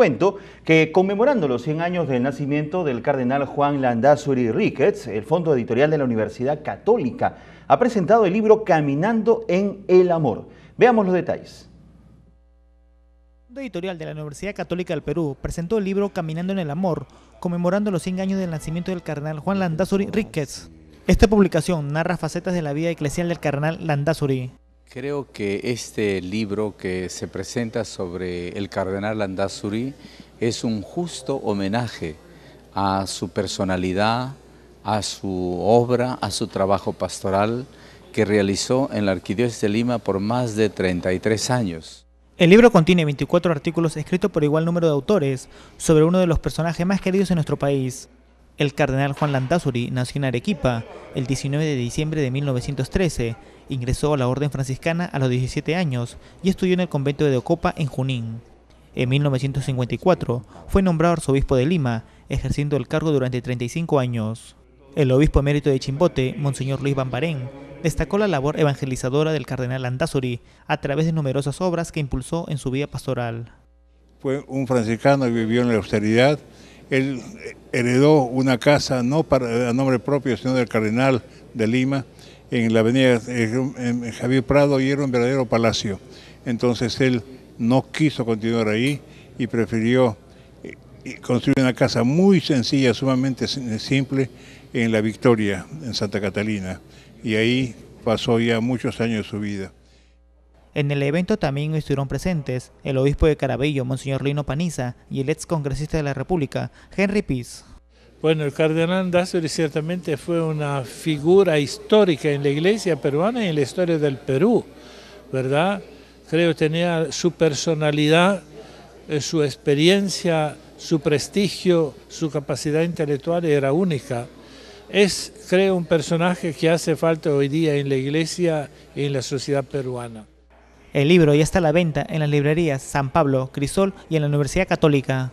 cuento que conmemorando los 100 años del nacimiento del cardenal Juan Landazuri Ricketts, el Fondo Editorial de la Universidad Católica ha presentado el libro Caminando en el Amor. Veamos los detalles. El Fondo Editorial de la Universidad Católica del Perú presentó el libro Caminando en el Amor, conmemorando los 100 años del nacimiento del cardenal Juan Landazuri Ricketts. Esta publicación narra facetas de la vida eclesial del cardenal Landazuri, Creo que este libro que se presenta sobre el cardenal Landazuri es un justo homenaje a su personalidad, a su obra, a su trabajo pastoral que realizó en la Arquidiócesis de Lima por más de 33 años. El libro contiene 24 artículos escritos por igual número de autores sobre uno de los personajes más queridos en nuestro país, el cardenal Juan Landazuri nació en Arequipa el 19 de diciembre de 1913. Ingresó a la orden franciscana a los 17 años y estudió en el convento de Ocopa en Junín. En 1954 fue nombrado arzobispo de Lima, ejerciendo el cargo durante 35 años. El obispo emérito de Chimbote, Monseñor Luis Bambarén, destacó la labor evangelizadora del cardenal Landazuri a través de numerosas obras que impulsó en su vida pastoral. Fue un franciscano que vivió en la austeridad él heredó una casa no para, a nombre propio, sino del cardenal de Lima, en la avenida en Javier Prado y era un verdadero palacio. Entonces él no quiso continuar ahí y prefirió eh, eh, construir una casa muy sencilla, sumamente simple, en La Victoria, en Santa Catalina. Y ahí pasó ya muchos años de su vida. En el evento también estuvieron presentes el obispo de Carabello, Monseñor Lino Paniza, y el ex congresista de la República, Henry Piz. Bueno, el cardenal Dasuri ciertamente fue una figura histórica en la iglesia peruana y en la historia del Perú, ¿verdad? Creo que tenía su personalidad, eh, su experiencia, su prestigio, su capacidad intelectual era única. Es, creo, un personaje que hace falta hoy día en la iglesia y en la sociedad peruana. El libro ya está a la venta en las librerías San Pablo, Crisol y en la Universidad Católica.